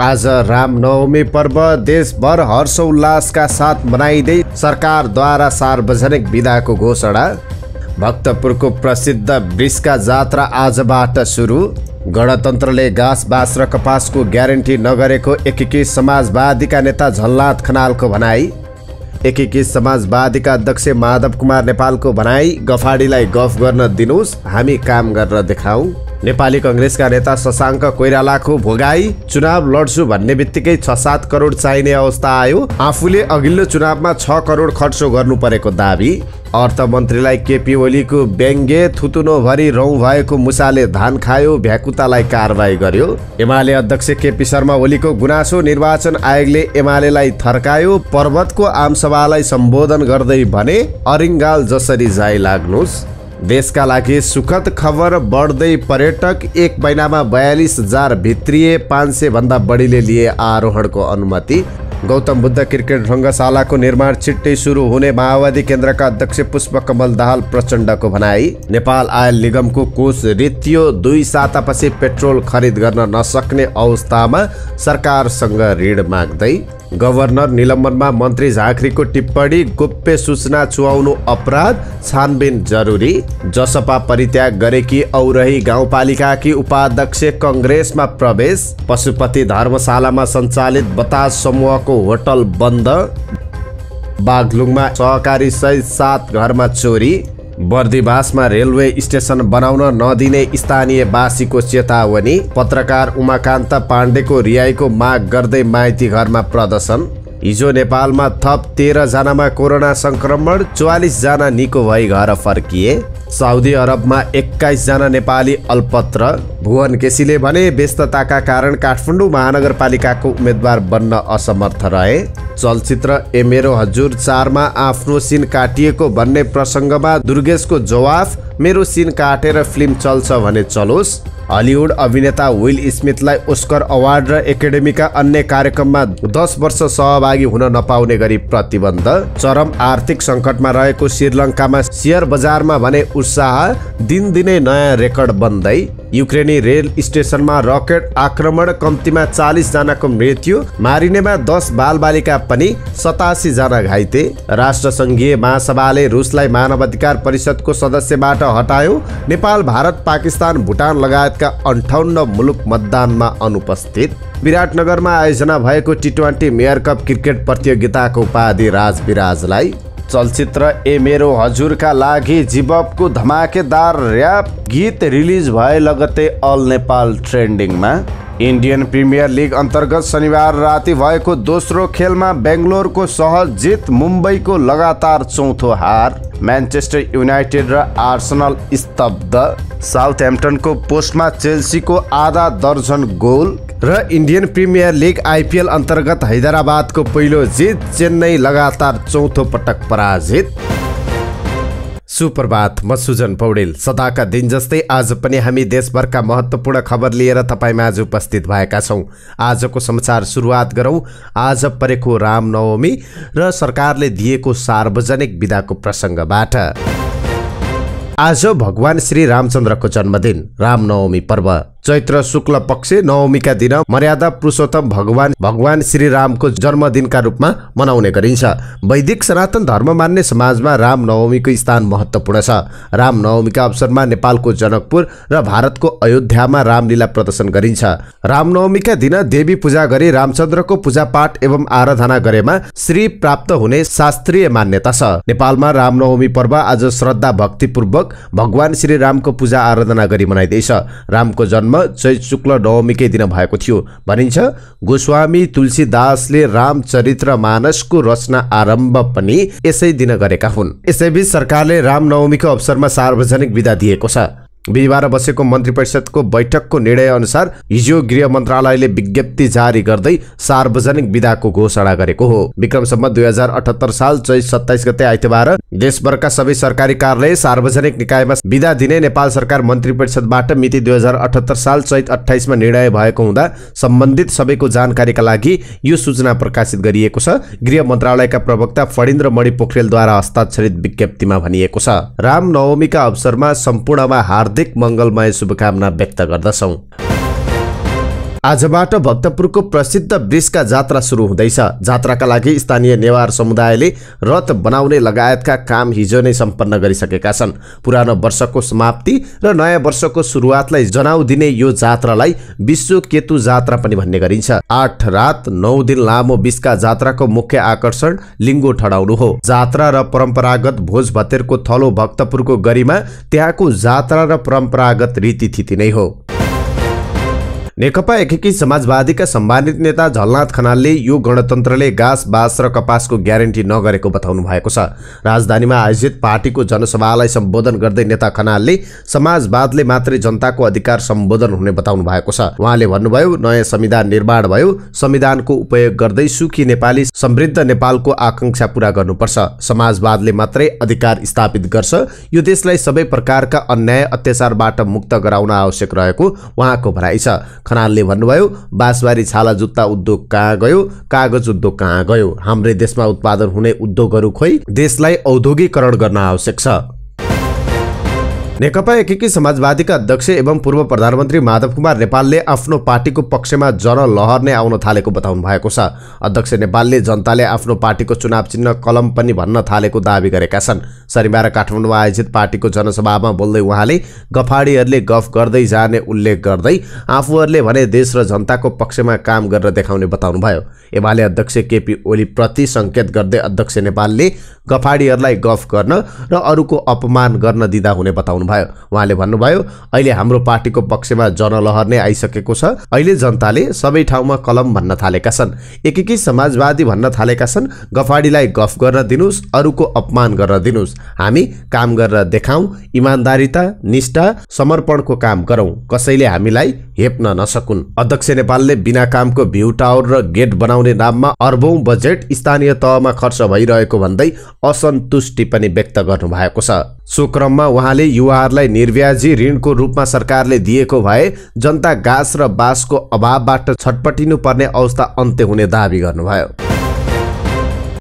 आज रामनवमी पर्व देशभर हर्षोल्लासका साथ मनाइँदै सरकारद्वारा सार्वजनिक विधाको घोषणा भक्तपुरको प्रसिद्ध वृषका जात्रा आजबाट सुरु गणतन्त्रले घाँस बाँस र कपासको ग्यारेन्टी नगरेको एकीकृत समाजवादीका नेता झल्लाद खनालको भनाई एकीकृत समाजवादीका अध्यक्ष माधव कुमार नेपालको भनाई गफाडीलाई गफ गर्न दिनुहोस् हामी काम गरेर देखाउँ नेपाली कङ्ग्रेसका नेता शशाङ्क कोइरालाको भोगाई चुनाव लड्छु भन्ने बित्तिकै छ सात करोड चाहिने अवस्था आयो आफूले अघिल्लो चुनावमा छ करोड खर्चो गर्नु परेको दावी अर्थमन्त्रीलाई केपी ओलीको व्यङ्गे थुतुनोभरि रौँ भएको मुसाले धान खायो भ्याकुतालाई कारवाही गर्यो एमाले अध्यक्ष केपी शर्मा ओलीको गुनासो निर्वाचन आयोगले एमालेलाई थर्कायो पर्वतको आमसभालाई सम्बोधन गर्दै भने अरिङ्गाल जसरी जाइ लाग्नुहोस् देशका लागि सुखद खबर बढ्दै पर्यटक एक महिनामा बयालिस हजार भित्रिए पाँच सय भन्दा बढीले लिए आरोहणको अनुमति गौतम बुद्ध क्रिकेट रङ्गशालाको निर्माण छिट्टै सुरु हुने माओवादी केन्द्रका अध्यक्ष पुष्पकमल दाहाल प्रचण्डको भनाई नेपाल आयल निगमको कोष रित्यो दुई सातापछि पेट्रोल खरिद गर्न नसक्ने अवस्थामा सरकारसँग ऋण माग्दै गभर्नर निलम्बनमा मन्त्री झाँक्रीको टिप्पणी गोप्य सूचना चुहाउनु अपराध छानबिन जरुरी जसपा परित्याग गरेकी औरही गाउँपालिकाकी उपाध्यक्ष कङ्ग्रेसमा प्रवेश पशुपति धर्मशालामा सञ्चालित बतास समूहको होटल बन्द बागलुङमा सहकारी सहित सात घरमा चोरी बर्दिवासमा रेलवे स्टेसन बनाउन नदिने स्थानीयवासीको चेतावनी पत्रकार उमाकान्त पाण्डेको रिहाईको माग गर्दै माइती घरमा प्रदर्शन हिजो नेपालमा थप तेह्रजनामा कोरोना सङ्क्रमण चुवालिसजना निको भई घर फर्किए साउदी अरबमा एक्काइसजना नेपाली अल्पत्र भुवन केसीले भने व्यस्तताका कारण काठमाडौँ महानगरपालिकाको उम्मेद्वार बन्न असमर्थ रहे चलचित्र ए मेरो हजुर चारमा आफ्नो सिन काटिएको भन्ने प्रसङ्गमा दुर्गेशको जवाफ मेरो सिन काटेर फिल्म चल्छ भने चलोस् हलिउड अभिनेता विल स्मिथलाई ओस्कर अवार्ड र एकाडेमीका अन्य कार्यक्रममा दस वर्ष सहभागी हुन नपाउने गरी प्रतिबन्ध चरम आर्थिक सङ्कटमा रहेको श्रीलङ्कामा सेयर बजारमा भने उत्साह दिनदिनै नयाँ रेकर्ड बन्दै युक्रेनी रेल स्टेसनमा रकेट आक्रमण कम्तीमा जनाको मृत्यु मारिनेमा दस बालबालिका पनि जना घाइते राष्ट्रसङ्घीय महासभाले रुसलाई मानव अधिकार परिषदको सदस्यबाट हटायो नेपाल भारत पाकिस्तान भुटान लगायतका अन्ठाउन्न मुलुक मतदानमा अनुपस्थित विराटनगरमा आयोजना भएको T twenty mayor cup cricket प्रतियोगिताको उपाधि राज चलचित्र ए मेरो हजुरका लागि जीवको धमाकेदार ऱ्याप गीत रिलिज भए लगतै अल नेपाल ट्रेन्डिङमा इन्डियन प्रिमियर लिग अन्तर्गत शनिबार राति भएको दोस्रो खेलमा बेङ्गलोरको सहज जित मुम्बईको लगातार चौथो हार म्यान्चेस्टर युनाइटेड र आर्सनल स्तब्ध साउथ ह्याम्पटनको पोस्टमा चेल्सीको आधा दर्जन गोल र इन्डियन प्रिमियर लिग आइपिएल अन्तर्गत हैदराबादको पहिलो जित चेन्नई लगातार चौथो पटक पराजित सुप्रभात म सुजन पौडेल सदाका दिन जस्तै आज पनि हामी देशभरका महत्त्वपूर्ण खबर लिएर तपाईँमा आज उपस्थित भएका छौँ आजको समाचार सुरुवात गरौँ आज परेको रामनवमी र सरकारले दिएको सार्वजनिक विधाको प्रसङ्गबाट आज भगवान् श्री रामचन्द्रको जन्मदिन रामनवमी पर्व चैत्र शुक्ल पक्ष नवमीका दिन मर्यादा पुरुषोत्तम भगवान भगवान श्रीरामको जन्मदिनका रूपमा मनाउने गरिन्छ वैदिक सनातन धर्म मान्ने समाजमा राम नवमीको स्थान महत्त्वपूर्ण छ राम नवमीका अवसरमा नेपालको जनकपुर र भारतको अयोध्यामा रामलीला प्रदर्शन गरिन्छ रामनवमीका दिन देवी पूजा गरी रामचन्द्रको पूजापाठ एवं आराधना गरेमा श्री प्राप्त हुने शास्त्रीय मान्यता छ नेपालमा रामनवमी पर्व आज श्रद्धा भक्तिपूर्वक भगवान श्री रामको पूजा आराधना गरी मनाइँदैछ रामको जन्म जन्म चैत शुक्ल नवमीकै दिन भएको थियो भनिन्छ गोस्वामी तुलसीदासले रामचरित्र मानसको रचना आरम्भ पनि यसै दिन गरेका हुन् यसैबीच सरकारले रामनवमीको अवसरमा सार्वजनिक विदा दिएको छ बिहिबार बसेको मन्त्री परिषदको बैठकको निर्णयअनुसार हिजो गृह मन्त्रालयले विज्ञप्ति जारी गर्दै सार्वजनिक विधाको घोषणा गरेको हो विक्रम सम्म दुई हजार अठहत्तर साल चैत सत्ताइस गते आइतबार देशभरका सबै सरकारी कार्यालय सार्वजनिक निकायमा विदा दिने नेपाल सरकार मन्त्री परिषदबाट मिति दुई हजार अठहत्तर साल चैत अठाइसमा निर्णय भएको हुँदा सम्बन्धित सबैको जानकारीका लागि यो सूचना प्रकाशित गरिएको छ गृह मन्त्रालयका प्रवक्ता फणिन्द्र मणि पोखरेलद्वारा हस्ताक्षरित विज्ञप्तिमा भनिएको छ रामनवमीका अवसरमा सम्पूर्णमा हार्दिक हार्दिक मङ्गलमय शुभकामना व्यक्त गर्दछौँ आजबाट भक्तपुरको प्रसिद्ध वृषका जात्रा सुरु हुँदैछ जात्राका लागि स्थानीय नेवार समुदायले रथ बनाउने लगायतका काम हिजो नै सम्पन्न गरिसकेका छन् पुरानो वर्षको समाप्ति र नयाँ वर्षको सुरुवातलाई जनाउ दिने यो जात्रालाई विश्व केतु जात्रा पनि भन्ने गरिन्छ आठ रात नौ दिन लामो बिसका जात्राको मुख्य आकर्षण लिङ्गो ठडाउनु हो जात्रा र परम्परागत भोज भतेरको थलो भक्तपुरको गरिमा त्यहाँको जात्रा र परम्परागत रीतिथिति नै हो नेकपा एकीकृत समाजवादीका सम्मानित नेता झलनाथ खनालले यो गणतन्त्रले गाँस बाँस र कपासको ग्यारेन्टी नगरेको बताउनु भएको छ राजधानीमा आयोजित पार्टीको जनसभालाई सम्बोधन गर्दै नेता खनालले समाजवादले मात्रै जनताको अधिकार सम्बोधन हुने बताउनु भएको छ उहाँले भन्नुभयो नयाँ संविधान निर्माण भयो संविधानको उपयोग गर्दै सुखी नेपाली समृद्ध नेपालको आकाङ्क्षा पूरा गर्नुपर्छ समाजवादले मात्रै अधिकार स्थापित गर्छ यो देशलाई सबै प्रकारका अन्याय अत्याचारबाट मुक्त गराउन आवश्यक रहेको उहाँको भनाइ छ खनालले भन्नुभयो बाँसबारी छाला जुत्ता उद्योग कहाँ गयो कागज उद्योग कहाँ गयो हाम्रै देशमा उत्पादन हुने उद्योगहरू खोइ देशलाई औद्योगिकरण गर्न आवश्यक छ नेकपा एकीकृत समाजवादीका अध्यक्ष एवं पूर्व प्रधानमन्त्री माधव कुमार नेपालले आफ्नो पार्टीको पक्षमा जनलहर नै आउन थालेको बताउनु भएको छ अध्यक्ष नेपालले जनताले आफ्नो पार्टीको चुनाव चिन्ह कलम पनि भन्न थालेको दावी गरेका छन् शनिबार काठमाडौँमा आयोजित पार्टीको जनसभामा बोल्दै उहाँले गफाडीहरूले गफ गर्दै जाने उल्लेख गर्दै आफूहरूले भने देश र जनताको पक्षमा काम गरेर देखाउने बताउनुभयो एमाले अध्यक्ष केपी ओलीप्रति सङ्केत गर्दै अध्यक्ष नेपालले गफाडीहरूलाई गफ गर्न र अरूको अपमान गर्न दिँदा हुने बताउनुभयो उहाँले भन्नुभयो अहिले हाम्रो पार्टीको पक्षमा जनलहर नै आइसकेको छ अहिले जनताले सबै ठाउँमा कलम भन्न थालेका छन् एकीकृत समाजवादी भन्न थालेका छन् गफाडीलाई गफ गर्न दिनुहोस् अरूको अपमान गर्न दिनुहोस् हामी काम गरेर देखाउँ इमान्दारिता निष्ठा समर्पणको काम गरौँ कसैले हामीलाई हेप्न नसकुन् अध्यक्ष नेपालले बिना कामको भ्यू टावर र गेट बनाउने नाममा अर्बौं बजेट स्थानीय तहमा खर्च भइरहेको भन्दै असन्तुष्टि पनि व्यक्त गर्नुभएको छ सो क्रममा उहाँले युवाहरूलाई निर्व्याजी ऋणको रूपमा सरकारले दिएको भए जनता गाँस र बाँसको अभावबाट छटपटिनु पर्ने अवस्था अन्त्य हुने दावी गर्नुभयो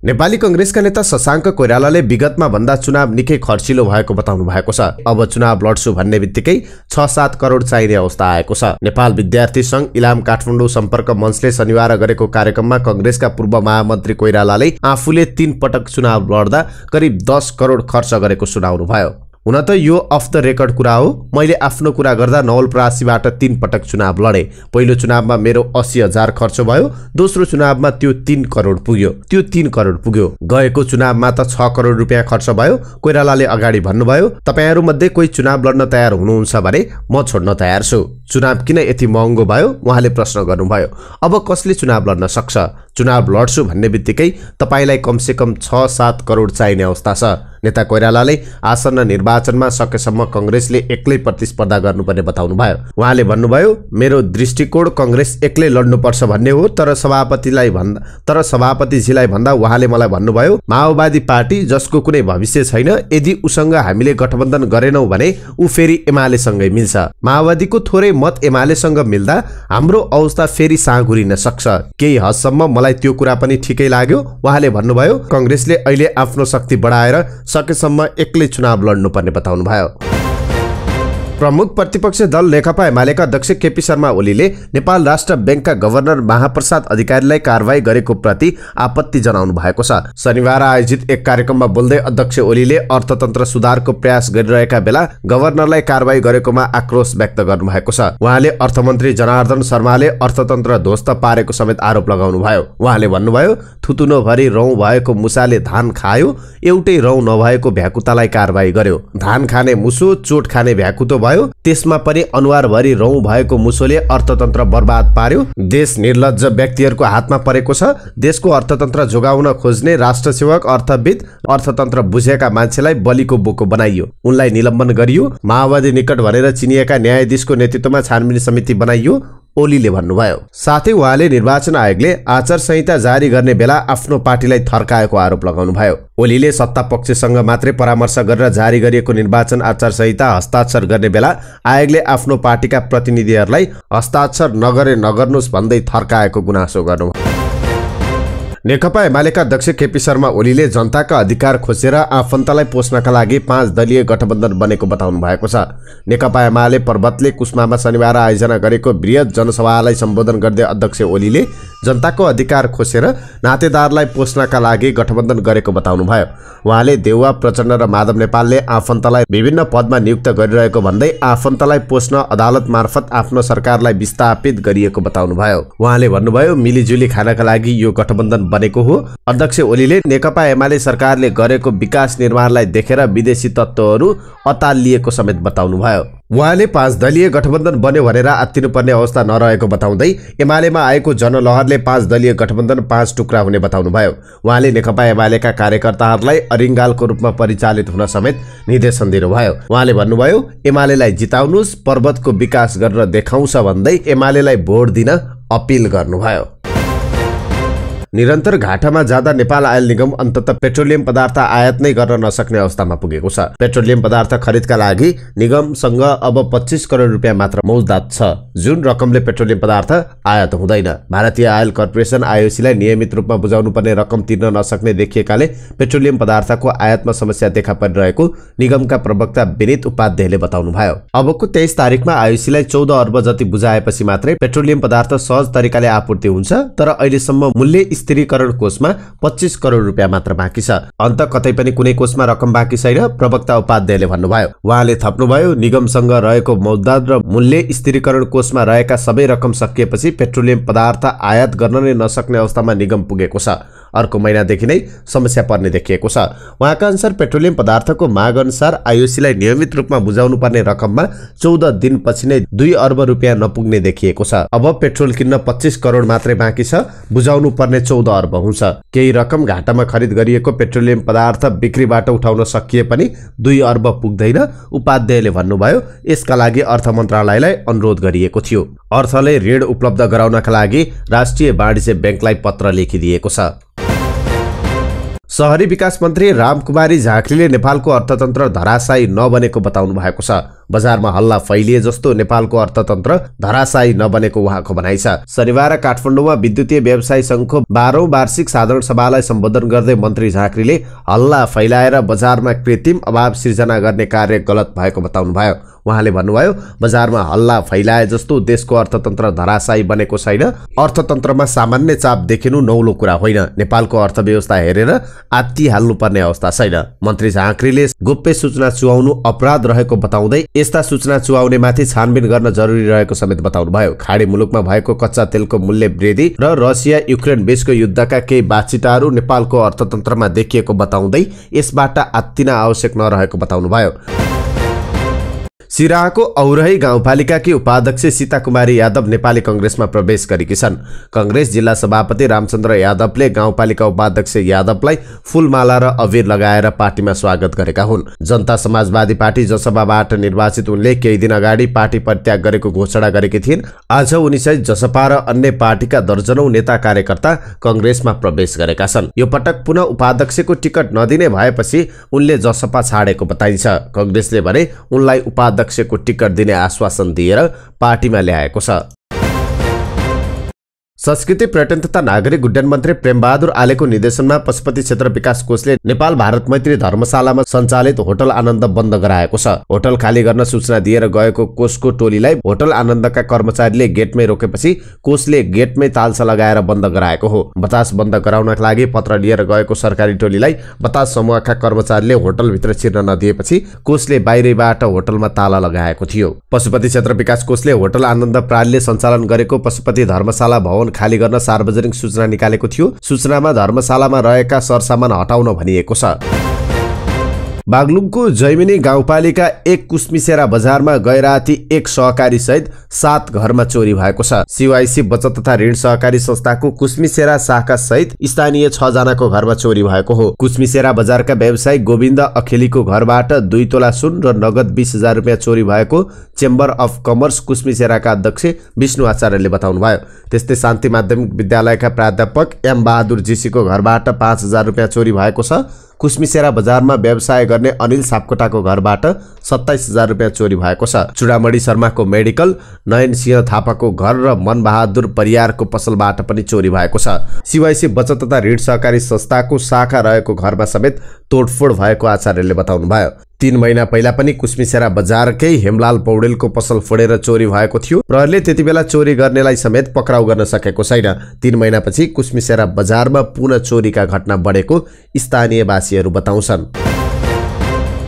नेपाली कंग्रेसका नेता शशाङ्क कोइरालाले विगतमा भन्दा चुनाव निकै खर्चिलो भएको बताउनु भएको छ अब चुनाव लड्छु भन्ने बित्तिकै छ सात करोड चाहिने अवस्था आएको छ नेपाल विद्यार्थी संघ इलाम काठमाडौँ सम्पर्क मञ्चले शनिबार गरेको कार्यक्रममा कंग्रेसका पूर्व महामन्त्री कोइरालाले आफूले तीन पटक चुनाव लड्दा करिब दस करोड खर्च गरेको सुनाउनुभयो हुन त यो अफ द रेकर्ड कुरा हो मैले आफ्नो कुरा गर्दा नवलप्रासीबाट तिन पटक चुनाव लडेँ पहिलो चुनावमा मेरो अस्सी हजार खर्च भयो दोस्रो चुनावमा त्यो तिन करोड पुग्यो त्यो तिन करोड पुग्यो गएको चुनावमा त छ करोड रुपियाँ खर्च भयो कोइरालाले अगाडि भन्नुभयो मध्ये कोही चुनाव लड्न तयार हुनुहुन्छ भने म छोड्न तयार छु चुनाव किन यति महँगो भयो उहाँले प्रश्न गर्नुभयो अब कसले चुनाव लड्न सक्छ चुनाव लड्छु भन्ने बित्तिकै तपाईँलाई कमसेकम छ सात करोड चाहिने अवस्था छ नेता कोइरालाले आसन्न निर्वाचनमा सकेसम्म कङ्ग्रेसले एक्लै प्रतिस्पर्धा गर्नुपर्ने बताउनुभयो उहाँले भन्नुभयो मेरो दृष्टिकोण कङ्ग्रेस एक्लै लड्नुपर्छ भन्ने हो तर सभापतिलाई भन्दा तर सभापतिजीलाई भन्दा उहाँले मलाई भन्नुभयो माओवादी पार्टी जसको कुनै भविष्य छैन यदि उसँग हामीले गठबन्धन गरेनौँ भने ऊ फेरि एमालेसँगै मिल्छ माओवादीको थोरै मत एमालेसँग मिल्दा हाम्रो अवस्था फेरि साँगुरिन सक्छ केही हदसम्म मलाई त्यो कुरा पनि ठिकै लाग्यो उहाँले भन्नुभयो कङ्ग्रेसले अहिले आफ्नो शक्ति बढाएर सकेसम्म एक्लै चुनाव लड्नुपर्ने बताउनुभयो प्रमुख प्रतिपक्ष दल नेकपा एमालेका अध्यक्ष केपी शर्मा ओलीले नेपाल राष्ट्र ब्याङ्कका गभर्नर महाप्रसाद अधिकारीलाई कारवाही गरेको प्रति आपत्ति जनाउनु भएको छ शनिबार आयोजित एक कार्यक्रममा बोल्दै अध्यक्ष ओलीले अर्थतन्त्र सुधारको प्रयास गरिरहेका बेला गभर्नरलाई कारवाही गरेकोमा आक्रोश व्यक्त गर्नु भएको छ उहाँले अर्थमन्त्री जनार्दन शर्माले अर्थतन्त्र ध्वस्त पारेको समेत आरोप लगाउनु भयो उहाँले भन्नुभयो थुतुनोभरि रौँ भएको मुसाले धान खायो एउटै रौँ नभएको भ्याकुतालाई कारवाही गर्यो धान खाने मुसो चोट खाने भ्याकुतो भयो भयो त्यसमा पनि अनुहारभरि रौँ भएको मुसोले अर्थतन्त्र बर्बाद पार्यो देश निर्लज व्यक्तिहरूको हातमा परेको छ देशको अर्थतन्त्र जोगाउन खोज्ने राष्ट्र सेवक अर्थविद अर्थतन्त्र बुझेका मान्छेलाई बलिको बोको बनाइयो उनलाई निलम्बन गरियो माओवादी निकट भनेर चिनिएका न्यायाधीशको नेतृत्वमा छानबिन समिति बनाइयो ओलीले भन्नुभयो साथै उहाँले निर्वाचन आयोगले आचार संहिता जारी गर्ने बेला आफ्नो पार्टीलाई थर्काएको आरोप लगाउनुभयो ओलीले सत्ता पक्षसँग मात्रै परामर्श गरेर जारी गरिएको निर्वाचन आचार संहिता हस्ताक्षर गर्ने बेला आयोगले आफ्नो पार्टीका प्रतिनिधिहरूलाई हस्ताक्षर नगरे नगर्नुहोस् भन्दै थर्काएको गुनासो गर्नुभयो नेकपा एमालेका अध्यक्ष केपी शर्मा ओलीले जनताका अधिकार खोजेर आफन्तलाई पोस्नका लागि पाँच दलीय गठबन्धन बनेको बताउनु भएको छ नेकपा एमाले पर्वतले कुष्मामा शनिबार आयोजना गरेको वृहत जनसभालाई सम्बोधन गर्दै अध्यक्ष ओलीले जनताको अधिकार खोसेर नातेदारलाई पोस्नका लागि गठबन्धन गरेको बताउनु भयो उहाँले देउवा प्रचण्ड र माधव नेपालले आफन्तलाई विभिन्न पदमा नियुक्त गरिरहेको भन्दै आफन्तलाई पोस्न अदालत मार्फत आफ्नो सरकारलाई विस्थापित गरिएको बताउनु भयो उहाँले भन्नुभयो मिलिजुली खानका लागि यो गठबन्धन बनेको हो अध्यक्ष ओलीले नेकपा एमाले सरकारले गरेको विकास निर्माणलाई देखेर विदेशी तत्त्वहरू लिएको समेत बताउनु भयो उहाँले पाँच दलीय गठबन्धन बन्यो भनेर आत्तिनुपर्ने अवस्था नरहेको बताउँदै एमालेमा आएको जनलहरले पाँच दलीय गठबन्धन पाँच टुक्रा हुने बताउनु भयो उहाँले नेकपा एमालेका कार्यकर्ताहरूलाई अरिङ्गालको रूपमा परिचालित हुन समेत निर्देशन दिनुभयो उहाँले भन्नुभयो एमालेलाई जिताउनुहोस् पर्वतको विकास गरेर देखाउँछ भन्दै एमालेलाई भोट दिन अपिल गर्नुभयो निरन्तर घाटामा जाँदा नेपाल आयल निगम अन्तत पेट्रोलियम पदार्थ आयात नै गर्न नसक्ने अवस्थामा पुगेको छ पेट्रोलियम पदार्थ खरिदका लागि निगमसँग अब पच्चिस करोड रुपियाँ मात्र मौजदात छ जुन रकमले पेट्रोलियम पदार्थ आयात हुँदैन भारतीय आयल कर्पोरेसन आइओसीलाई नियमित रूपमा बुझाउनुपर्ने रकम तिर्न नसक्ने देखिएकाले पेट्रोलियम पदार्थको आयातमा समस्या देखा परिरहेको निगमका प्रवक्ता विनित उपाध्यायले बताउनुभयो अबको तेइस तारिकमा आइओसीलाई चौध अर्ब जति बुझाएपछि मात्रै पेट्रोलियम पदार्थ सहज तरिकाले आपूर्ति हुन्छ तर अहिलेसम्म मूल्य स्थिरीकरण कोषमा पच्चिस करोड रुपियाँ मात्र बाँकी छ अन्त कतै पनि कुनै कोषमा रकम बाँकी छैन प्रवक्ता उपाध्यायले भन्नुभयो उहाँले थप्नुभयो निगमसँग रहेको मौद्दा र मूल्य स्थिरीकरण कोष कोषमा रहेका सबै रकम सकिएपछि पेट्रोलियम पदार्थ आयात गर्न नै नसक्ने अवस्थामा निगम पुगेको छ अर्को महिनादेखि नै समस्या पर्ने देखिएको छ उहाँका अनुसार पेट्रोलियम पदार्थको माग अनुसार आइओसीलाई नियमित रूपमा बुझाउनु पर्ने रकममा चौध दिनपछि नै दुई अर्ब रुपियाँ नपुग्ने देखिएको छ अब पेट्रोल किन्न पच्चिस करोड मात्रै बाँकी छ बुझाउनु पर्ने चौध अर्ब हुन्छ केही रकम घाटामा खरिद गरिएको पेट्रोलियम पदार्थ बिक्रीबाट उठाउन सकिए पनि दुई अर्ब पुग्दैन उपाध्यायले भन्नुभयो यसका लागि अर्थ मन्त्रालयलाई अनुरोध गरिएको थियो अर्थले ऋण उपलब्ध गराउनका लागि राष्ट्रिय वाणिज्य ब्याङ्कलाई पत्र लेखिदिएको छ सहरी विकास मन्त्री रामकुमारी झाँक्रीले नेपालको अर्थतन्त्र धराशायी नबनेको बताउनु भएको छ बजारमा हल्ला फैलिए जस्तो नेपालको अर्थतन्त्र धराशायी नबनेको उहाँको भनाइ छ शनिबार काठमाडौँमा विद्युतीय व्यवसाय संघको बाह्रौँ वार्षिक साधारण सभालाई सम्बोधन गर्दै मन्त्री झाँक्रीले हल्ला फैलाएर बजारमा कृत्रिम अभाव सिर्जना गर्ने कार्य गलत भएको बताउनुभयो उहाँले भन्नुभयो बजारमा हल्ला फैलाए जस्तो देशको अर्थतन्त्र धराशायी बनेको छैन अर्थतन्त्रमा सामान्य चाप देखिनु नौलो कुरा होइन नेपालको अर्थव्यवस्था हेरेर आत्तिहाल्नुपर्ने अवस्था छैन मन्त्री झाँक्रीले गोप्य सूचना चुहाउनु अपराध रहेको बताउँदै यस्ता सूचना चुहाउनेमाथि छानबिन गर्न जरुरी रहेको समेत बताउनुभयो खाडी मुलुकमा भएको कच्चा तेलको मूल्य वृद्धि र रसिया युक्रेन बीचको युद्धका केही बातचिताहरू नेपालको अर्थतन्त्रमा देखिएको बताउँदै यसबाट आत्तिन आवश्यक नरहेको बताउनुभयो सिराहाको औरही गाउँपालिकाकी उपाध्यक्ष सीता कुमारी यादव नेपाली कङ्ग्रेसमा प्रवेश गरेकी छन् कङ्ग्रेस जिल्ला सभापति रामचन्द्र यादवले गाउँपालिका उपाध्यक्ष यादवलाई फुलमाला र अबिर लगाएर पार्टीमा स्वागत गरेका हुन् जनता समाजवादी पार्टी जसपाबाट निर्वाचित उनले केही दिन अगाडि पार्टी परित्याग गरेको घोषणा गरेकी थिइन् आज उनीसहित जसपा र अन्य पार्टीका दर्जनौ नेता कार्यकर्ता कङ्ग्रेसमा प्रवेश गरेका छन् यो पटक पुनः उपाध्यक्षको टिकट नदिने भएपछि उनले जसपा छाडेको बताइन्छ कङ्ग्रेसले भने उनलाई उपाध्यक्ष अध्यक्षको टिकट दिने आश्वासन दिएर पार्टीमा ल्याएको छ संस्कृति पर्यटन तथा नागरिक उड्डयन मन्त्री प्रेमबहादुर आलेको निर्देशनमा पशुपति क्षेत्र विकास कोषले नेपाल भारत मैत्री धर्मशालामा सञ्चालित होटल आनन्द बन्द गराएको छ होटल खाली गर्न सूचना दिएर गएको कोषको टोलीलाई होटल आनन्दका कर्मचारीले गेटमै रोकेपछि कोषले गेटमै तालसा लगाएर बन्द गराएको हो बतास बन्द गराउनका लागि पत्र लिएर गएको सरकारी टोलीलाई बतास समूहका कर्मचारीले होटलभित्र छिर्न नदिएपछि कोषले बाहिरैबाट होटलमा ताला लगाएको थियो पशुपति क्षेत्र विकास कोषले होटल आनन्द प्रालले सञ्चालन गरेको पशुपति धर्मशाला भवन खाली गर्न सार्वजनिक सूचना निकालेको थियो सूचनामा धर्मशालामा रहेका सरसामान हटाउन भनिएको छ बागलुङको जैमिनी गाउँपालिका एक कुस्मिसेरा बजारमा गैराती एक सहकारी सहित सात घरमा चोरी भएको छ सिवाइसी बचत तथा ऋण सहकारी संस्थाको कुस्मिसेरा शाखा सहित स्थानीय छ जनाको घरमा चोरी भएको हो कुस्मिसेरा बजारका व्यवसायी गोविन्द अखेलीको घरबाट दुई तोला सुन र नगद बिस हजार रुपियाँ चोरी भएको चेम्बर अफ कमर्स कुस्मिसेराका अध्यक्ष विष्णु आचार्यले बताउनुभयो त्यस्तै शान्ति माध्यमिक विद्यालयका प्राध्यापक एम बहादुर जीसीको घरबाट पाँच हजार रुपियाँ चोरी भएको छ कुश्मिसेरा बजारमा व्यवसाय गर्ने अनिल सापकोटाको घरबाट सत्ताइस हजार रुपियाँ चोरी भएको छ चुडामणि शर्माको मेडिकल नयन सिंह थापाको घर र मनबहादुर परियारको पसलबाट पनि चोरी भएको छ सिवाइसी बचत तथा ऋण सहकारी संस्थाको शाखा रहेको घरमा समेत तोडफोड भएको आचार्यले बताउनुभयो तीन महिना पहिला पनि कुसमिसेरा बजारकै हेमलाल पौडेलको पसल फोडेर चोरी भएको थियो प्रहरले त्यति बेला चोरी गर्नेलाई समेत पक्राउ गर्न सकेको छैन तीन महिनापछि कुसमिसेरा बजारमा पुनः चोरीका घटना बढेको स्थानीयवासीहरू बताउँछन्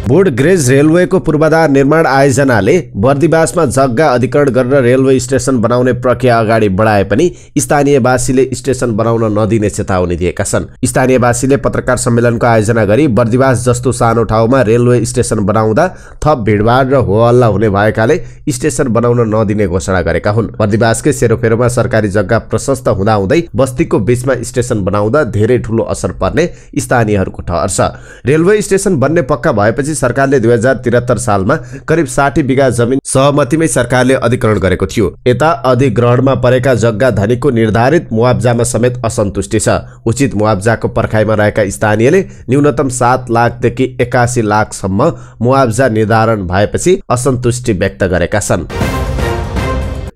बोर्ड ग्रेज रेलवेको पूर्वाधार निर्माण आयोजनाले बर्दिवासमा जग्गा अधिकरण गरेर रेलवे स्टेसन बनाउने प्रक्रिया अगाडि बढाए पनि स्थानीयवासीले स्टेसन बनाउन नदिने चेतावनी दिएका छन् स्थानीयवासीले पत्रकार सम्मेलनको आयोजना गरी बर्दिवास जस्तो सानो ठाउँमा रेलवे स्टेसन बनाउँदा थप भिडभाड र हो हल्ला हुने भएकाले स्टेसन बनाउन नदिने घोषणा गरेका हुन् बर्दिवासकै सेरोफेरोमा सरकारी जग्गा प्रशस्त हुँदाहुँदै बस्तीको बीचमा स्टेसन बनाउँदा धेरै ठूलो असर पर्ने स्थानीयहरूको ठहर छ रेलवे स्टेसन बन्ने पक्का भएपछि सरकारले दुई हजार त्रिहत्तर सालमा करिब साठी बिघा जमिन सहमतिमै सरकारले अधिग्रहण गरेको थियो यता अधिग्रहणमा परेका जग्गा धनीको निर्धारित मुआब्जामा समेत असन्तुष्टि छ उचित मुआब्जाको पर्खाइमा रहेका स्थानीयले न्यूनतम सात लाखदेखि एकासी लाखसम्म मुआब्जा निर्धारण भएपछि असन्तुष्टि व्यक्त गरेका छन्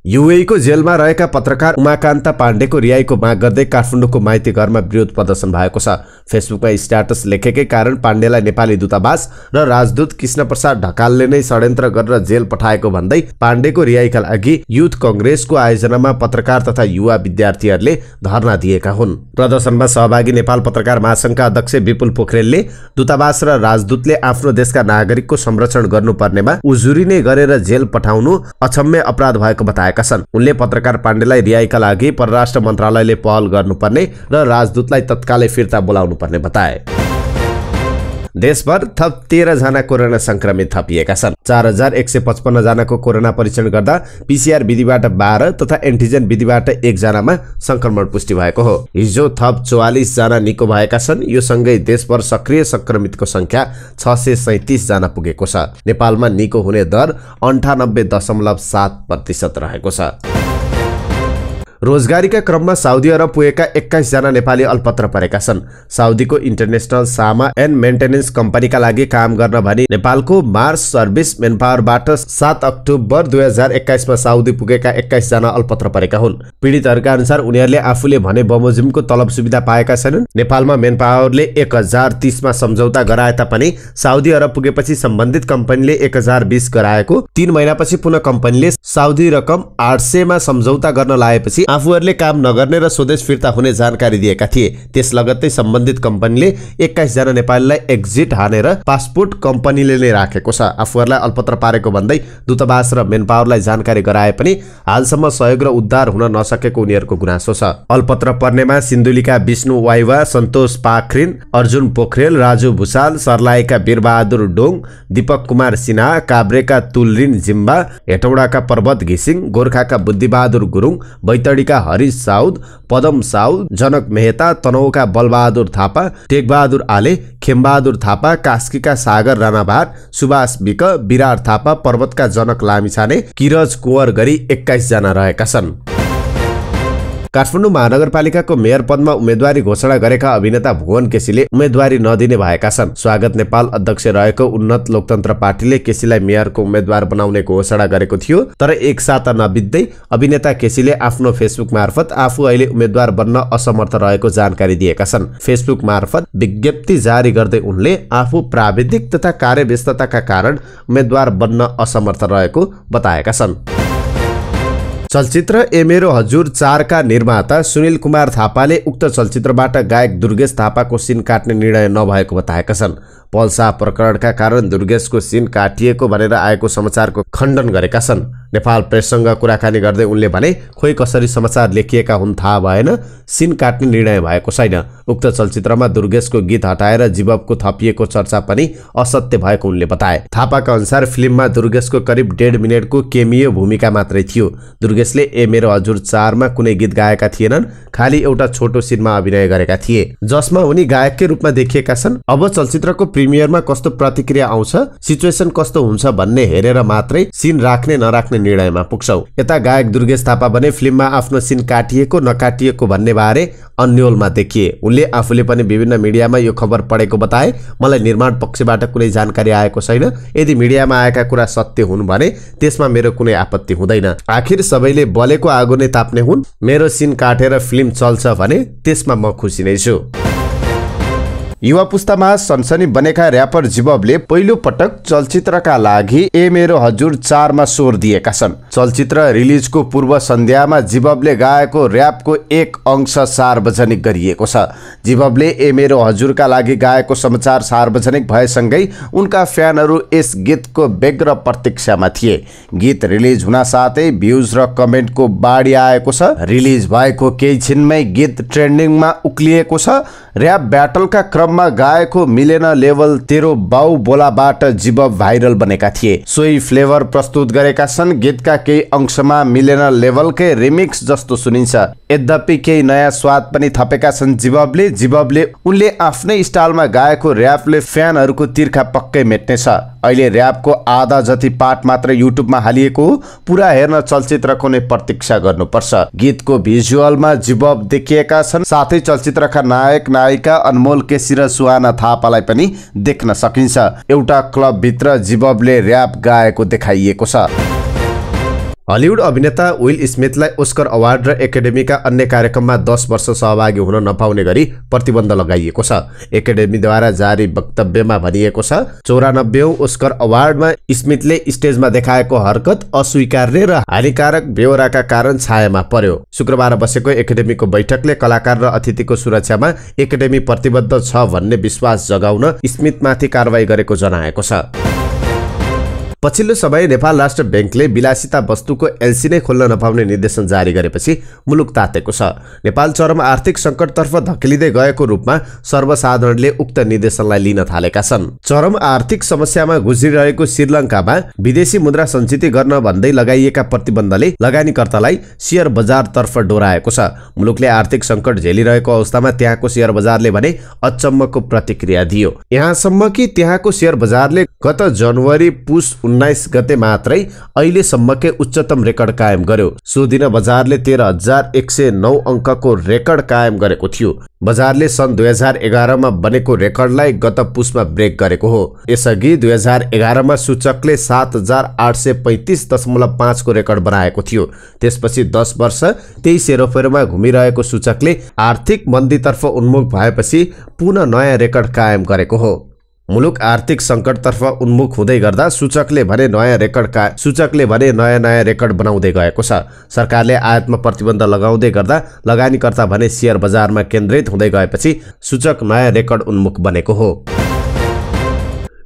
युएको जेलमा रहेका पत्रकार उमाकान्त पाण्डेको रिहाईको माग गर्दै काठमाडौँको माइती घरमा विरोध प्रदर्शन भएको छ फेसबुकमा स्ट्याटस लेखेकै कारण पाण्डेलाई नेपाली दूतावास र राजदूत कृष्ण प्रसाद ढकालले नै षड्यन्त्र गरेर जेल पठाएको भन्दै पाण्डेको रिहाईका लागि युथ कङ्ग्रेसको आयोजनामा पत्रकार तथा युवा विद्यार्थीहरूले धरना दिएका हुन् प्रदर्शनमा सहभागी नेपाल पत्रकार महासङ्घका अध्यक्ष विपुल पोखरेलले दूतावास र राजदूतले आफ्नो देशका नागरिकको संरक्षण गर्नुपर्नेमा उजुरिने गरेर जेल पठाउनु अक्षम्य अपराध भएको बताए बताएका छन् उनले पत्रकार पाण्डेलाई रिहाईका लागि परराष्ट्र मन्त्रालयले पहल गर्नुपर्ने र राजदूतलाई तत्कालै फिर्ता पर्ने बताए देशभर थप तेह्र जना कोरोना संक्रमित थपिएका छन् चार हजार एक सय पचपन्न जनाको कोरोना परीक्षण गर्दा पिसिआर विधिबाट बाह्र तथा एन्टिजेन विधिबाट एकजनामा संक्रमण पुष्टि भएको हो हिजो थप चौवालिस जना निको भएका छन् यो सँगै देशभर सक्रिय संक्रमितको संख्या छ सय सैतिस जना पुगेको छ नेपालमा निको हुने दर अन्ठानब्बे दशमलव सात प्रतिशत रहेको छ रोजगारीका क्रममा साउदी अरब पुगेका एक्काइसजना नेपाली अल्पत्र परेका छन् साउदीको इन्टरनेसनल सामा एन्ड मेन्टेनेन्स कम्पनीका लागि काम गर्न भनी नेपालको मार्स सर्भिस पावरबाट सात अक्टोबर दुई हजार एक्काइसमा साउदी पुगेका एक्काइसजना अल्पत्र परेका हुन् पीडितहरूका अनुसार उनीहरूले आफूले भने बमोजिमको तलब सुविधा पाएका छैनन् नेपालमा पावरले एक हजार तिसमा सम्झौता गराए तापनि साउदी अरब पुगेपछि सम्बन्धित कम्पनीले एक हजार बिस गराएको तीन महिनापछि पुनः कम्पनीले साउदी रकम आठ सयमा सम्झौता गर्न लाएपछि आफूहरूले काम नगर्ने र स्वदेश फिर्ता हुने जानकारी दिएका थिए त्यस लगत्तै सम्बन्धित कम्पनीले एक्काइसजना नेपालीलाई एक्जिट हानेर पासपोर्ट कम्पनीले नै राखेको छ आफूहरूलाई अल्पत्र पारेको भन्दै दूतावास र मेन पावरलाई जानकारी गराए पनि हालसम्म सहयोग र उद्धार हुन नसकेको उनीहरूको गुनासो छ अल्पत्र पर्नेमा सिन्धुलीका विष्णु वाइवा सन्तोष पाखरिन अर्जुन पोखरेल राजु भूषाल सर्लाएका बीरबहादुर डोङ दीपक कुमार सिन्हा काभ्रेका तुलरिन जिम्बा हेटौडाका पर्वत घिसिङ गोर्खाका बुद्धिबहादुर गुरुङ बैतडी गढीका हरिश साउद पदम साउद जनक मेहता तनहुका बलबहादुर थापा टेकबहादुर आले खेमबहादुर थापा कास्कीका सागर राणाभार सुभाष बिक विरार थापा पर्वतका जनक लामिछाने किरज कुवर गरी एक्काइसजना रहेका छन् काठमाडौँ महानगरपालिकाको मेयर पदमा उम्मेद्वारी घोषणा गरेका अभिनेता भुवन केसीले उम्मेद्वारी नदिने भएका छन् स्वागत नेपाल अध्यक्ष रहेको उन्नत लोकतन्त्र पार्टीले केसीलाई मेयरको उम्मेद्वार बनाउने घोषणा गरेको थियो तर एक साता नबित्दै अभिनेता केसीले आफ्नो फेसबुक मार्फत आफू अहिले उम्मेद्वार बन्न असमर्थ रहेको जानकारी दिएका छन् फेसबुक मार्फत विज्ञप्ति जारी गर्दै उनले आफू प्राविधिक तथा कार्य व्यस्तताका कारण उम्मेद्वार बन्न असमर्थ रहेको बताएका छन् चलचित्र ए मेरो हजुर चारका निर्माता सुनिल कुमार थापाले उक्त चलचित्रबाट गायक दुर्गेश थापाको सिन काट्ने निर्णय नभएको बताएका छन् पल्सा प्रकरणका कारण दुर्गेशको सिन काटिएको भनेर आएको समाचारको खण्डन गरेका छन् नेपाल प्रेससँग कुराकानी गर्दै उनले भने खोइ कसरी समाचार लेखिएका हुन् थाहा भएन सिन काट्ने निर्णय भएको छैन उक्त चलचित्रमा दुर्गेशको गीत हटाएर जीवको थपिएको चर्चा पनि असत्य भएको उनले बताए थापाका अनुसार फिल्ममा दुर्गेशको करिब डेढ मिनटको केमियो भूमिका मात्रै थियो दुर्गेशले ए मेरो हजुर चारमा कुनै गीत गाएका थिएनन् खालि एउटा छोटो सिनमा अभिनय गरेका थिए जसमा उनी गायककै रूपमा देखिएका छन् अब चलचित्रको प्रिमियरमा कस्तो प्रतिक्रिया आउँछ सिचुएसन कस्तो हुन्छ भन्ने हेरेर मात्रै सिन राख्ने नराख्ने निर्णयमा पुग्छौ यता गायक दुर्गेश थापा भने फिल्ममा आफ्नो सिन काटिएको नकाटिएको भन्ने बारे अन्यलमा देखिए उनले आफूले पनि विभिन्न मिडियामा यो खबर पढेको बताए मलाई निर्माण पक्षबाट कुनै जानकारी आएको छैन यदि मिडियामा आएका कुरा सत्य हुन् भने त्यसमा मेरो कुनै आपत्ति हुँदैन आखिर सबैले बलेको आगो नै ताप्ने हुन् मेरो सिन काटेर फिल्म चल्छ भने त्यसमा म खुसी नै छु युवा पुस्तामा सनसनी बनेका ऱ्यापर जिबबले पहिलो पटक चलचित्रका लागि ए मेरो हजुर चारमा स्वर दिएका छन् चलचित्र रिलिजको पूर्व सन्ध्यामा जीवबले गाएको ऱ्यापको एक अंश सार्वजनिक गरिएको छ जीवबले ए मेरो हजुरका लागि गाएको समाचार सार्वजनिक भएसँगै उनका फ्यानहरू यस गीतको व्यग्र प्रतीक्षामा थिए गीत रिलिज हुन साथै भ्युज र कमेन्टको बाढी आएको छ रिलिज भएको केही छिनमै गीत ट्रेन्डिङमा उक्लिएको छ ऱ्याप ब्याटलका क्रममा गाएको मिलेन लेभल तेरो बाउ बोलाबाट जीव भाइरल बनेका थिए सोही फ्लेभर प्रस्तुत गरेका छन् गीतका केही अंशमा मिलेन लेभलकै रिमिक्स जस्तो सुनिन्छ यद्यपि केही नयाँ स्वाद पनि थपेका छन् जीवबले जीवबले उनले आफ्नै स्टाइलमा गाएको ऱ्यापले फ्यानहरूको तिर्खा पक्कै मेट्नेछ अहिले ऱ्यापको आधा जति पार्ट मात्र युट्युबमा हालिएको हो पुरा हेर्न चलचित्रको नै प्रतीक्षा गर्नुपर्छ गीतको भिजुअलमा जीवब देखिएका छन् साथै चलचित्रका नायक नायिका अनमोल केसी र सुहाना थापालाई पनि देख्न सकिन्छ एउटा क्लबभित्र जीवबले ऱ्याप गाएको देखाइएको छ हलिउड अभिनेता विल स्मिथलाई ओस्कर अवार्ड र एकाडेमीका अन्य कार्यक्रममा दस वर्ष सहभागी हुन नपाउने गरी प्रतिबन्ध लगाइएको छ एकाडेमीद्वारा जारी वक्तव्यमा भनिएको छ चौरानब्बे ओस्कर अवार्डमा स्मिथले स्टेजमा देखाएको हरकत अस्वीकार्य र हानिकारक बेहोराका कारण छायामा पर्यो शुक्रबार बसेको एकाडेमीको बैठकले कलाकार र अतिथिको सुरक्षामा एकाडेमी प्रतिबद्ध छ भन्ने विश्वास जगाउन स्मिथमाथि कारवाही गरेको जनाएको छ पछिल्लो समय नेपाल राष्ट्र ब्याङ्कले विलासिता वस्तुको एलसी नै खोल्न नपाउने निर्देशन जारी गरेपछि मुलुक तातेको छ नेपाल चरम आर्थिक सङ्कटतर्फ धकेलिँदै गएको रूपमा सर्वसाधारणले उक्त निर्देशनलाई लिन थालेका छन् चरम आर्थिक समस्यामा गुज्रिरहेको श्रीलङ्कामा विदेशी मुद्रा सञ्चित गर्न भन्दै लगाइएका प्रतिबन्धले लगानीकर्तालाई सेयर बजारतर्फ डोराएको छ मुलुकले आर्थिक सङ्कट झेलिरहेको अवस्थामा त्यहाँको सेयर बजारले भने अचम्मको प्रतिक्रिया दियो यहाँसम्म कि त्यहाँको सेयर बजारले गत जनवरी पुस उन्नाइस गते मात्रै अहिलेसम्मकै उच्चतम रेकर्ड कायम गर्यो सो दिन बजारले तेह्र हजार एक सय नौ अङ्कको रेकर्ड कायम गरेको थियो बजारले सन् दुई हजार एघारमा बनेको रेकर्डलाई गत पुसमा ब्रेक गरेको हो यसअघि दुई हजार एघारमा सूचकले सात हजार आठ सय पैँतिस दशमलव पाँचको रेकर्ड बनाएको थियो त्यसपछि दस वर्ष त्यही सेरोफेरोमा घुमिरहेको सूचकले आर्थिक मन्दीतर्फ उन्मुख भएपछि पुनः नयाँ रेकर्ड कायम गरेको हो मुलुक आर्थिक सङ्कटतर्फ उन्मुख हुँदै गर्दा सूचकले भने नयाँ रेकर्डका सूचकले भने नयाँ नयाँ रेकर्ड बनाउँदै गएको छ सरकारले आयातमा प्रतिबन्ध लगाउँदै गर्दा लगानीकर्ता भने सेयर बजारमा केन्द्रित हुँदै गएपछि सूचक नयाँ रेकर्ड उन्मुख बनेको हो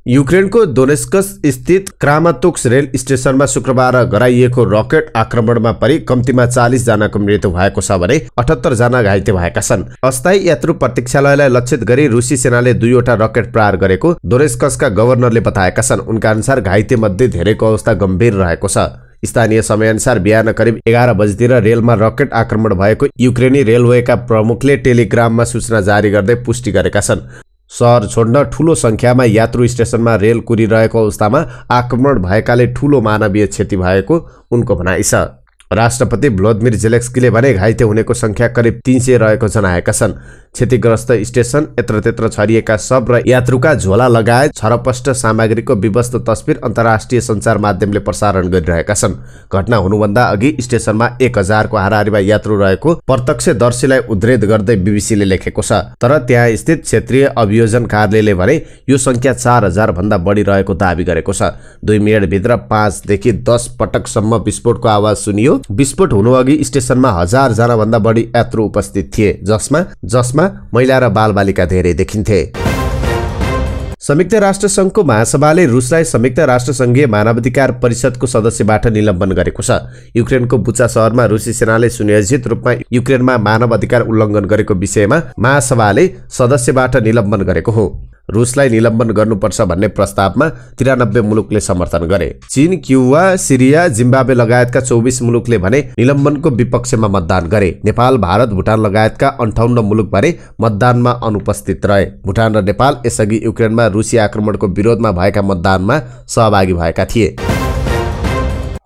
युक्रेनको दोनेस्कस स्थित क्रामातोक्स रेल स्टेसनमा शुक्रबार गराइएको रकेट आक्रमणमा परि कम्तीमा चालिस जनाको मृत्यु भएको छ भने अठहत्तर जना घाइते भएका छन् अस्थायी यात्रु प्रतीक्षालयलाई लक्षित गरी रुसी सेनाले दुईवटा रकेट प्रहार गरेको दोनेस्कसका गभर्नरले बताएका छन् उनका अनुसार घाइते मध्ये धेरैको अवस्था गम्भीर रहेको छ स्थानीय समयअनुसार बिहान करिब एघार बजीतिर रेलमा रकेट आक्रमण भएको युक्रेनी रेलवेका प्रमुखले टेलिग्राममा सूचना जारी गर्दै पुष्टि गरेका छन् सहर छोड्न ठूलो सङ्ख्यामा यात्रु स्टेसनमा रेल कुरिरहेको अवस्थामा आक्रमण भएकाले ठूलो मानवीय क्षति भएको उनको भनाइ छ राष्ट्रपति भ्लोदमिर जेलेक्सकीले भने घाइते हुनेको सङ्ख्या करिब तिन सय रहेको जनाएका छन् क्षतिग्रस्त स्टेसन यत्रत्यत्र छरिएका सब र यात्रुका झोला लगायत छरपष्ट सामग्रीको विवस्त तस्विर अन्तर्राष्ट्रिय सञ्चार माध्यमले प्रसारण गरिरहेका छन् घटना हुनुभन्दा अघि स्टेसनमा एक हजारको हाराहारीमा यात्रु रहेको प्रत्यक्षदर्शीलाई उद्रेत गर्दै बिबिसीले लेखेको छ तर त्यहाँ स्थित क्षेत्रीय अभियोजन कार्यालयले भने यो संख्या चार हजार भन्दा बढी रहेको दावी गरेको छ दुई मिनटभित्र पाँचदेखि दस पटकसम्म विस्फोटको आवाज सुनियो विस्फोट हुनु अघि स्टेसनमा हजार भन्दा बढी यात्रु उपस्थित थिए जसमा जसमा महिला र बालबालिका धेरै देखिन्थे संयुक्त राष्ट्रसङ्घको महासभाले रुसलाई संयुक्त राष्ट्रसङ्घीय मानवाधिकार परिषदको सदस्यबाट निलम्बन गरेको छ युक्रेनको बुचा सहरमा रुसी सेनाले सुनियोजित रूपमा युक्रेनमा मानव अधिकार उल्लङ्घन गरेको विषयमा महासभाले सदस्यबाट निलम्बन गरेको हो रुसलाई निलम्बन गर्नुपर्छ भन्ने प्रस्तावमा तिरानब्बे मुलुकले समर्थन गरे चीन क्युवा सिरिया जिम्बाब्वे लगायतका चौबिस मुलुकले भने निलम्बनको विपक्षमा मतदान गरे नेपाल भारत भुटान लगायतका अन्ठाउन्न मुलुक भने मतदानमा अनुपस्थित रहे भुटान र नेपाल यसअघि युक्रेनमा रुसी आक्रमणको विरोधमा भएका मतदानमा सहभागी भएका थिए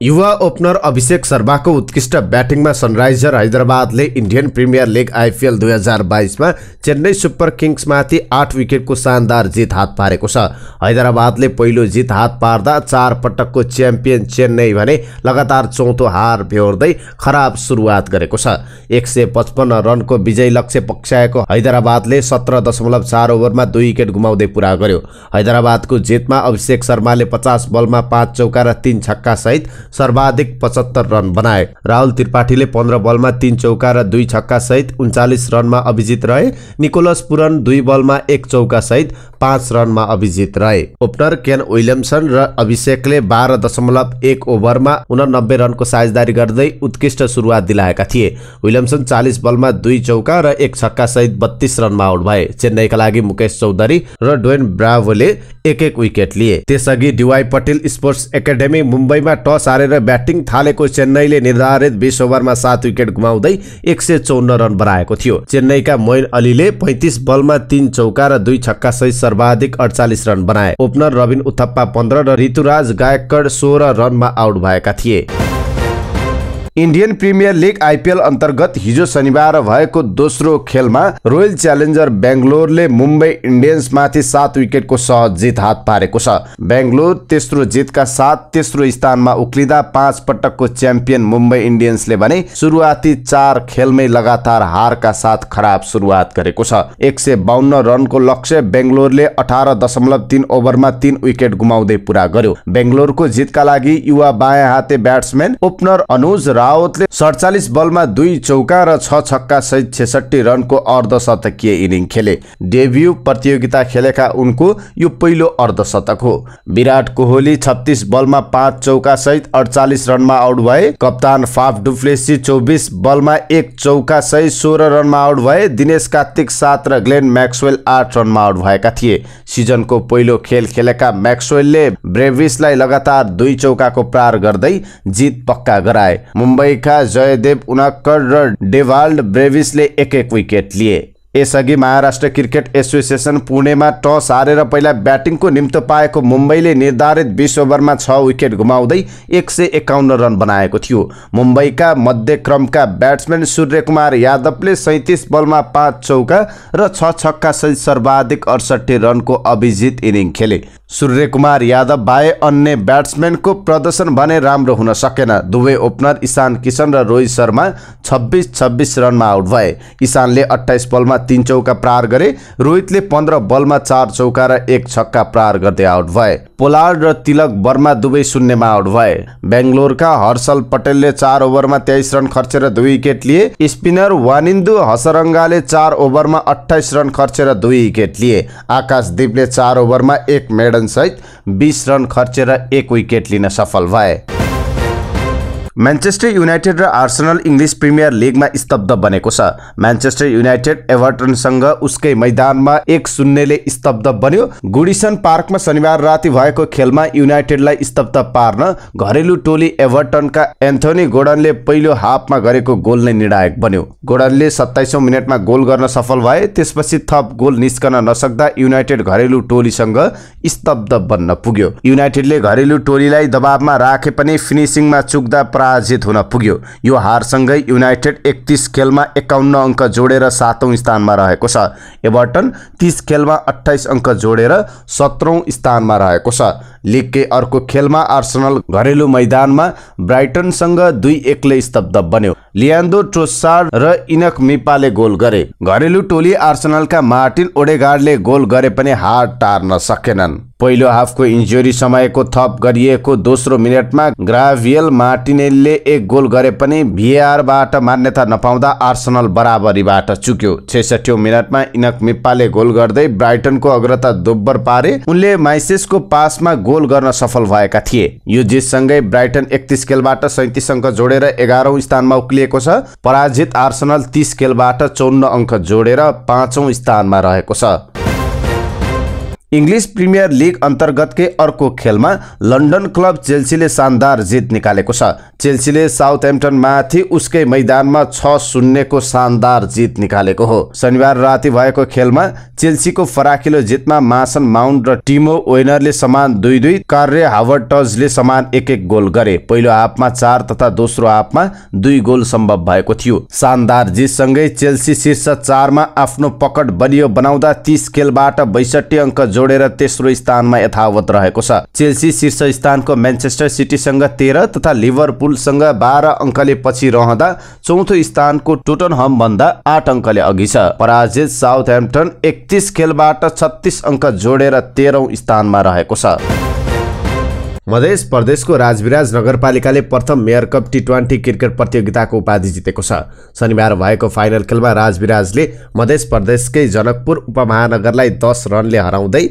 युवा ओपनर अभिषेक शर्माको उत्कृष्ट ब्याटिङमा सनराइजर हैदराबादले इन्डियन प्रिमियर लिग आइपिएल दुई हजार बाइसमा चेन्नई सुपर किङ्समाथि आठ विकेटको शानदार जित हात पारेको छ हैदराबादले पहिलो जित हात पार्दा चार पटकको च्याम्पियन चेन्नई भने लगातार चौथो हार बेहोर्दै खराब सुरुवात गरेको छ एक सय पचपन्न रनको विजय लक्ष्य पक्ष्याएको हैदराबादले सत्र दशमलव चार ओभरमा दुई विकेट गुमाउँदै पुरा गर्यो हैदराबादको जितमा अभिषेक शर्माले पचास बलमा पाँच चौका र तिन छक्कासहित सर्वाधिक पचहत्तर रन बनाए राहुल त्रिपाठीले पन्ध्र बलमा तीन चौका र दुई छक्का सहित उन्चालिस रनमा अभिजित रहे निकोलस पुरन दुई बलमा एक चौका सहित पाँच रनमा अभिजित रहे ओपनर केन विलियमसन र अभिषेकले बाह्र दशमलव एक ओभरमा उनानब्बे रनको साझेदारी गर्दै उत्कृष्ट सुरुवात दिलाएका थिए विलियमसन चालिस बलमा दुई चौका र एक छक्का सहित बत्तीस रनमा आउट भए चेन्नईका लागि मुकेश चौधरी र डोन ब्राभोले एक एक विकेट लिए त्यसअघि डिवाई पटेल स्पोर्ट्स एकाडेमी मुम्बईमा टस सारेर ब्याटिङ थालेको चेन्नईले निर्धारित बिस ओभरमा सात विकेट गुमाउँदै एक सय चौन्न रन बनाएको थियो चेन्नईका मोइन अलीले पैतिस बलमा तीन चौका र दुई छक्का सहित सर्वाधिक अडचालिस रन बनाए ओपनर रविन उथप्पा पन्ध्र र ऋतुराज गायककड सोह्र रनमा आउट भएका थिए इन्डियन प्रिमियर लिग आइपिएल अन्तर्गत हिजो शनिबार भएको दोस्रो खेलमा रोयल च्यालेन्जर बेङ्गलोरले मुम्बई इन्डियन्समाथि सात विकेटको सहज जित हात पारेको छ बेङ्गलोर तेस्रो जितका साथ तेस्रो स्थानमा उक्लिँदा पाँच पटकको च्याम्पियन मुम्बई इन्डियन्सले भने सुरुवाती चार खेलमै लगातार हारका साथ खराब सुरुवात गरेको छ एक सय बाहन्न रनको लक्ष्य बेङ्गलोरले अठार दशमलव तिन ओभरमा तीन विकेट गुमाउँदै पूरा गर्यो बेङ्गलोरको जितका लागि युवा बायाँ हाते ब्याट्सम्यान ओपनर अनुज रावतले सडचालिस बलमा दुई चौका र छ छक्का सहित छेसठी रनको अर्धशतकीय इनिङ खेले डेब्यू प्रतियोगिता खेलेका उनको यो पहिलो अर्धशतक हो विराट कोहली छत्तिस बलमा पाँच चौका सहित अडचालिस रनमा आउट भए कप्तान फाफ डुप्लेसी चौबिस बलमा एक चौका सहित सोह्र रनमा आउट भए दिनेश कार्तिक सात र ग्लेन म्याक्सवेल आठ रनमा आउट भएका थिए सिजनको पहिलो खेल खेलेका म्याक्सवेलले ब्रेभिसलाई लगातार दुई चौकाको प्रार गर्दै जित पक्का गराए मुम्बई मुम्बईका जयदेव उनाक्कर र डेभाल्ड ब्रेभिसले एक एक विकेट लिए यसअघि महाराष्ट्र क्रिकेट एसोसिएसन पुणेमा टस हारेर पहिला ब्याटिङको निम्तो पाएको मुम्बईले निर्धारित बिस ओभरमा छ विकेट गुमाउँदै एक सय एकाउन्न रन बनाएको थियो मुम्बईका मध्यक्रमका ब्याट्सम्यान सूर्यकुमार यादवले सैतिस बलमा पाँच चौका र छ छक्का सहित सर्वाधिक अडसट्ठी रनको अभिजित इनिङ खेले सूर्यकुमार यादव बाहे अन्य ब्याट्सम्यानको प्रदर्शन भने राम्रो हुन सकेन दुवै ओपनर इशान किशन र रोहित शर्मा छब्बिस छब्बिस रनमा आउट भए इशानले अठाइस बलमा तीन चौका प्रहार गरे रोहितले पन्ध्र बलमा चार चौका र एक छक्का प्रहार गर्दै आउट भए पोलार्ड र तिलक वर्मा दुवै शून्यमा आउट भए बेङ्गलोरका हर्षल पटेलले चार ओभरमा तेइस रन खर्चेर दुई विकेट लिए स्पिनर वानिन्दु हसरङ्गाले चार ओभरमा अठाइस रन खर्चेर दुई विकेट लिए आकाशदीपले चार ओभरमा एक सहित बिस रन खर्चेर एक विकेट लिन सफल भए म्यान्चेस्टर युनाइटेड र आर्सनल इङ्ग्लिस प्रिमियर लिगमा स्तब्ध बनेको छ म्यान्चेस्टर युनाइटेड एभर्टनसँग उसकै मैदानमा एक शून्यले स्तब्ध बन्यो गुडिसन पार्कमा शनिबार राति भएको खेलमा युनाइटेडलाई स्तब्ध पार्न घरेलु टोली एभर्टनका एन्थोनी गोडनले पहिलो हाफमा गरेको गोल नै निर्णायक बन्यो गोडनले सत्ताइसौँ मिनटमा गोल गर्न सफल भए त्यसपछि थप गोल निस्कन नसक्दा युनाइटेड घरेलु टोलीसँग स्तब्ध बन्न पुग्यो युनाइटेडले घरेलु टोलीलाई दबावमा राखे पनि फिनिसिङमा चुक्दा पराजित हुन पुग्यो यो हारसँगै युनाइटेड एकतिस खेलमा एकाउन्न अङ्क जोडेर सातौँ स्थानमा रहेको छ एभर्टन तिस खेलमा अठाइस अङ्क जोडेर सत्रौँ स्थानमा रहेको छ लिगकै अर्को खेलमा आर्सनल घरेलु मैदानमा ब्राइटनसँग दुई एकले स्तब्ध बन्यो लियान्दो ट्रोसार र इनक मिपाले गोल गरे घरेलु टोली आर्सनलका मार्टिन ओडेगार्डले गोल गरे पनि हार टार्न सकेनन् पहिलो हाफको इन्जुरी समयको थप गरिएको दोस्रो मिनटमा ग्राभियल मार्टिनेलले एक गोल गरे पनि भिएआरबाट मान्यता नपाउँदा आर्सनल बराबरीबाट चुक्यो छैसठी मिनटमा इनक मिप्पाले गोल गर्दै ब्राइटनको अग्रता दोब्बर पारे उनले माइसेसको पासमा गोल गर्न सफल भएका थिए यो जितसँगै ब्राइटन एकतिस खेलबाट सैतिस अङ्क जोडेर एघारौं स्थानमा उक्लिए गरिएको छ पराजित आर्सनल तीस खेलबाट चौन्न अङ्क जोडेर पाँचौं स्थानमा रहेको छ इङ्ग्लिस प्रिमियर लिग अन्तर्गतकै अर्को खेलमा लन्डन क्लब चेल्सीले शानदार जित निकालेको छ चेल्सीले साउथ एम्पटनमाथि उसकै मैदानमा छ शून्यको शानदार जित निकालेको हो शनिबार राति भएको खेलमा चेल्सीको फराकिलो जितमा मासन माउन्ट र टिमो वेनरले समान दुई दुई कार्य हावर्ड टजले समान एक एक गोल गरे पहिलो हाफमा चार तथा दोस्रो हाफमा दुई गोल सम्भव भएको थियो शानदार जितसँगै चेल्सी शीर्ष चारमा आफ्नो पकड बलियो बनाउँदा तीस खेलबाट बैसठी अङ्क जोडेर तेस्रो स्थानमा यथावत रहेको छ चेल्सी शीर्ष स्थानको म्यान्चेस्टर सिटीसँग तेह्र तथा लिभरपुलसँग बाह्र अङ्कले पछि रहँदा चौथो स्थानको टोटनहम भन्दा आठ अङ्कले अघि छ पराजित साउथ हेम्पटन एकतिस खेलबाट छत्तिस अङ्क जोडेर तेह्रौं स्थानमा रहेको छ मधेस प्रदेशको राजविराज नगरपालिकाले प्रथम mayor cup T twenty cricket प्रतियोगिताको उपाधि जितेको छ शनिबार भएको फाइनल खेलमा राजविराजले मधेस प्रदेशकै जनकपुर उपमहानगरलाई दस रनले हराउँदै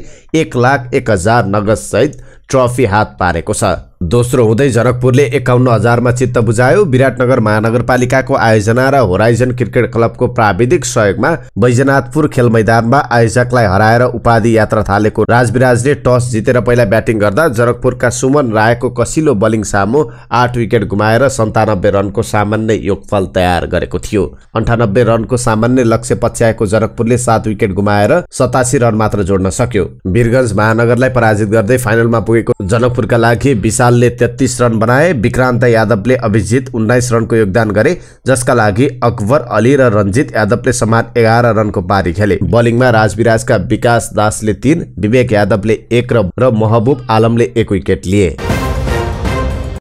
एक लाख एक हजार नगदसहित ट्रफी हात पारेको छ दोस्रो हुँदै जनकपुरले एकाउन्न हजारमा चित्त बुझायो विराटनगर महानगरपालिकाको आयोजना र होराइजन क्रिकेट क्लबको प्राविधिक सहयोगमा बैजनाथपुर खेल मैदानमा आयोजकलाई हराएर उपाधि यात्रा थालेको राजविराजले टस जितेर पहिला ब्याटिङ गर्दा जनकपुरका सुमन रायको कसिलो बलिङ सामु आठ विकेट गुमाएर सन्तानब्बे रनको सामान्य योगफल तयार गरेको थियो अन्ठानब्बे रनको सामान्य लक्ष्य पछ्याएको जनकपुरले सात विकेट गुमाएर सतासी रन मात्र जोड्न सक्यो वीरगंज महानगरलाई पराजित गर्दै फाइनलमा पुगेको जनकपुरका लागि विशाल ने तेतीस रन बनाए विक्रांत यादव ने अभिजीत उन्नाइस रन को योगदान करे जिसका लगी अकबर अली यादव ने सामान एगार रन को पारी खेले बॉलिंग राजविराज का विकास ने तीन विवेक यादव ने एक रहबूब आलम ने एक विकेट लिये